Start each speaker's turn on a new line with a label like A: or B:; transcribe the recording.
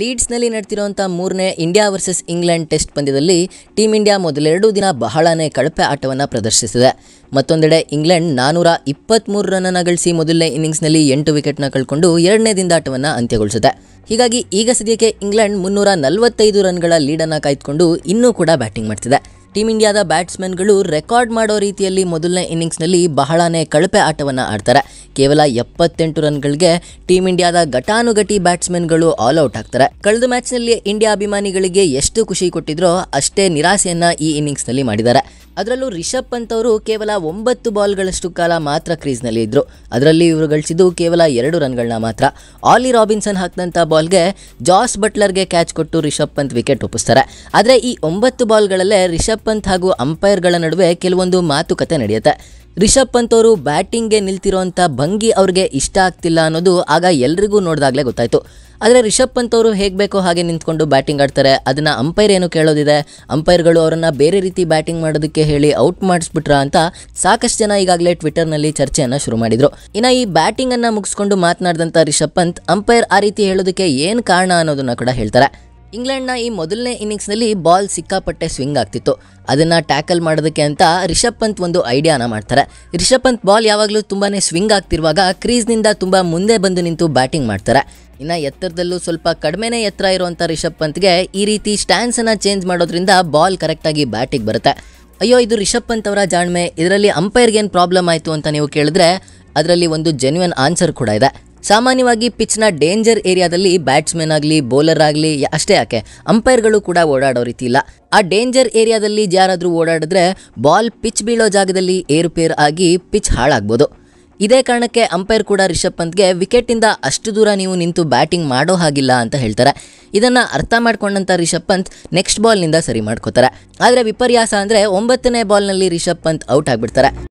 A: ಲೀಡ್ಸ್ನಲ್ಲಿ ನಡೆದಿರುವಂಥ ಮೂರನೇ India versus England test ಪಂದ್ಯದಲ್ಲಿ ಟೀಮ್ ಇಂಡಿಯಾ ಮೊದಲೆರಡು ದಿನ ಬಹಳನೇ ಕಳಪೆ ಆಟವನ್ನು ಪ್ರದರ್ಶಿಸಿದೆ ಮತ್ತೊಂದೆಡೆ ಇಂಗ್ಲೆಂಡ್ ನಾನೂರ ಇಪ್ಪತ್ತ್ಮೂರು ರನ್ನನ್ನು ಗಳಿಸಿ ಮೊದಲನೇ ಇನ್ನಿಂಗ್ಸ್ನಲ್ಲಿ ಎಂಟು ವಿಕೆಟ್ನ ಕಳ್ಕೊಂಡು ಎರಡನೇ ಆಟವನ್ನು ಅಂತ್ಯಗೊಳಿಸಿದೆ ಹೀಗಾಗಿ ಈಗ ಸದ್ಯಕ್ಕೆ ಇಂಗ್ಲೆಂಡ್ ಮುನ್ನೂರ ನಲವತ್ತೈದು ರನ್ಗಳ ಲೀಡನ್ನು ಕಾಯ್ದುಕೊಂಡು ಇನ್ನೂ ಕೂಡ ಬ್ಯಾಟಿಂಗ್ ಮಾಡ್ತಿದೆ ಟೀಮ್ ಇಂಡಿಯಾದ ಬ್ಯಾಟ್ಸ್ಮನ್ಗಳು ರೆಕಾರ್ಡ್ ಮಾಡೋ ರೀತಿಯಲ್ಲಿ ಮೊದಲನೇ ಇನ್ನಿಂಗ್ಸ್ನಲ್ಲಿ ಬಹಳನೇ ಕಳಪೆ ಆಟವನ್ನು ಆಡ್ತಾರೆ ಕೇವಲ ಎಪ್ಪತ್ತೆಂಟು ರನ್ಗಳಿಗೆ ಟೀಮ್ ಇಂಡಿಯಾದ ಘಟಾನುಘಟಿ ಬ್ಯಾಟ್ಸ್ಮನ್ಗಳು ಔಟ್ ಆಗ್ತಾರೆ ಕಳೆದ ಮ್ಯಾಚ್ನಲ್ಲಿ ಇಂಡಿಯಾ ಅಭಿಮಾನಿಗಳಿಗೆ ಎಷ್ಟು ಖುಷಿ ಕೊಟ್ಟಿದ್ರೋ ಅಷ್ಟೇ ನಿರಾಸೆಯನ್ನ ಈ ಇನ್ನಿಂಗ್ಸ್ನಲ್ಲಿ ಮಾಡಿದ್ದಾರೆ ಅದರಲ್ಲೂ ರಿಷಬ್ ಪಂತ್ ಅವರು ಕೇವಲ ಒಂಬತ್ತು ಬಾಲ್ಗಳಷ್ಟು ಕಾಲ ಮಾತ್ರ ಕ್ರೀಸ್ನಲ್ಲಿ ಇದ್ದರು ಅದರಲ್ಲಿ ಇವರು ಗಳಿಸಿದ್ದು ಕೇವಲ ಎರಡು ರನ್ಗಳನ್ನ ಮಾತ್ರ ಆಲಿ ರಾಬಿನ್ಸನ್ ಹಾಕಿದಂಥ ಬಾಲ್ಗೆ ಜಾಸ್ ಬಟ್ಲರ್ಗೆ ಕ್ಯಾಚ್ ಕೊಟ್ಟು ರಿಷಬ್ ಪಂತ್ ವಿಕೆಟ್ ಒಪ್ಪಿಸ್ತಾರೆ ಆದರೆ ಈ ಒಂಬತ್ತು ಬಾಲ್ಗಳಲ್ಲೇ ರಿಷಬ್ ಪಂತ್ ಹಾಗೂ ಅಂಪೈರ್ಗಳ ನಡುವೆ ಕೆಲವೊಂದು ಮಾತುಕತೆ ನಡೆಯುತ್ತೆ ರಿಷಬ್ ಪಂತ್ ಅವರು ಬ್ಯಾಟಿಂಗ್ಗೆ ನಿಲ್ತಿರೋಂತ ಭಂಗಿ ಅವ್ರಿಗೆ ಇಷ್ಟ ಆಗ್ತಿಲ್ಲ ಅನ್ನೋದು ಆಗ ಎಲ್ರಿಗೂ ನೋಡಿದಾಗಲೇ ಗೊತ್ತಾಯಿತು ಆದರೆ ರಿಷಬ್ ಪಂತ್ ಅವರು ಹೇಗೆ ಬೇಕೋ ಹಾಗೆ ನಿಂತ್ಕೊಂಡು ಬ್ಯಾಟಿಂಗ್ ಆಡ್ತಾರೆ ಅದನ್ನು ಅಂಪೈರ್ ಏನು ಕೇಳೋದಿದೆ ಅಂಪೈರ್ಗಳು ಅವರನ್ನು ಬೇರೆ ರೀತಿ ಬ್ಯಾಟಿಂಗ್ ಮಾಡೋದಕ್ಕೆ ಹೇಳಿ ಔಟ್ ಮಾಡಿಸ್ಬಿಟ್ರ ಅಂತ ಸಾಕಷ್ಟು ಜನ ಈಗಾಗಲೇ ಟ್ವಿಟರ್ನಲ್ಲಿ ಚರ್ಚೆಯನ್ನು ಶುರು ಮಾಡಿದರು ಇನ್ನು ಈ ಬ್ಯಾಟಿಂಗನ್ನು ಮುಗಿಸ್ಕೊಂಡು ಮಾತನಾಡಿದಂಥ ರಿಷಬ್ ಪಂತ್ ಅಂಪೈರ್ ಆ ರೀತಿ ಹೇಳೋದಕ್ಕೆ ಏನು ಕಾರಣ ಅನ್ನೋದನ್ನು ಕೂಡ ಹೇಳ್ತಾರೆ ಇಂಗ್ಲೆಂಡ್ನ ಈ ಮೊದಲನೇ ಇನ್ನಿಂಗ್ಸ್ನಲ್ಲಿ ಬಾಲ್ ಸಿಕ್ಕಾಪಟ್ಟೆ ಸ್ವಿಂಗ್ ಆಗ್ತಿತ್ತು ಅದನ್ನು ಟ್ಯಾಕಲ್ ಮಾಡೋದಕ್ಕೆ ಅಂತ ರಿಷಬ್ ಪಂತ್ ಒಂದು ಐಡಿಯಾನ ಮಾಡ್ತಾರೆ ರಿಷಬ್ ಪಂತ್ ಬಾಲ್ ಯಾವಾಗಲೂ ತುಂಬಾ ಸ್ವಿಂಗ್ ಆಗ್ತಿರುವಾಗ ಕ್ರೀಸ್ನಿಂದ ತುಂಬ ಮುಂದೆ ಬಂದು ನಿಂತು ಬ್ಯಾಟಿಂಗ್ ಮಾಡ್ತಾರೆ ಇನ್ನು ಎತ್ತರದಲ್ಲೂ ಸ್ವಲ್ಪ ಕಡಿಮೆನೇ ಎತ್ತರ ಇರುವಂಥ ರಿಷಬ್ ಪಂತ್ಗೆ ಈ ರೀತಿ ಸ್ಟ್ಯಾನ್ಸನ್ನು ಚೇಂಜ್ ಮಾಡೋದ್ರಿಂದ ಬಾಲ್ ಕರೆಕ್ಟಾಗಿ ಬ್ಯಾಟಿಗೆ ಬರುತ್ತೆ ಅಯ್ಯೋ ಇದು ರಿಷಬ್ ಪಂತ್ ಅವರ ಜಾಣ್ಮೆ ಇದರಲ್ಲಿ ಅಂಪೈರ್ಗೇನು ಪ್ರಾಬ್ಲಮ್ ಆಯಿತು ಅಂತ ನೀವು ಕೇಳಿದ್ರೆ ಅದರಲ್ಲಿ ಒಂದು ಜೆನ್ಯೂನ್ ಆನ್ಸರ್ ಕೂಡ ಇದೆ ಸಾಮಾನ್ಯವಾಗಿ ಪಿಚ್ನ ಡೇಂಜರ್ ಏರಿಯಾದಲ್ಲಿ ಬ್ಯಾಟ್ಸ್ಮನ್ ಆಗಲಿ ಬೌಲರ್ ಆಗಲಿ ಅಷ್ಟೇ ಯಾಕೆ ಅಂಪೈರ್ಗಳು ಕೂಡ ಓಡಾಡೋ ರೀತಿ ಇಲ್ಲ ಆ ಡೇಂಜರ್ ಏರಿಯಾದಲ್ಲಿ ಯಾರಾದರೂ ಓಡಾಡಿದ್ರೆ ಬಾಲ್ ಪಿಚ್ ಬೀಳೋ ಜಾಗದಲ್ಲಿ ಏರುಪೇರು ಆಗಿ ಪಿಚ್ ಹಾಳಾಗ್ಬೋದು ಇದೇ ಕಾರಣಕ್ಕೆ ಅಂಪೈರ್ ಕೂಡ ರಿಷಬ್ ಪಂತ್ಗೆ ವಿಕೆಟಿಂದ ಅಷ್ಟು ದೂರ ನೀವು ನಿಂತು ಬ್ಯಾಟಿಂಗ್ ಮಾಡೋ ಹಾಗಿಲ್ಲ ಅಂತ ಹೇಳ್ತಾರೆ ಇದನ್ನು ಅರ್ಥ ಮಾಡ್ಕೊಂಡಂಥ ರಿಷಬ್ ಪಂತ್ ನೆಕ್ಸ್ಟ್ ಬಾಲ್ನಿಂದ ಸರಿ ಮಾಡ್ಕೋತಾರೆ ಆದರೆ ವಿಪರ್ಯಾಸ ಅಂದರೆ ಒಂಬತ್ತನೇ ಬಾಲ್ನಲ್ಲಿ ರಿಷಬ್ ಪಂತ್ ಔಟ್ ಆಗಿಬಿಡ್ತಾರೆ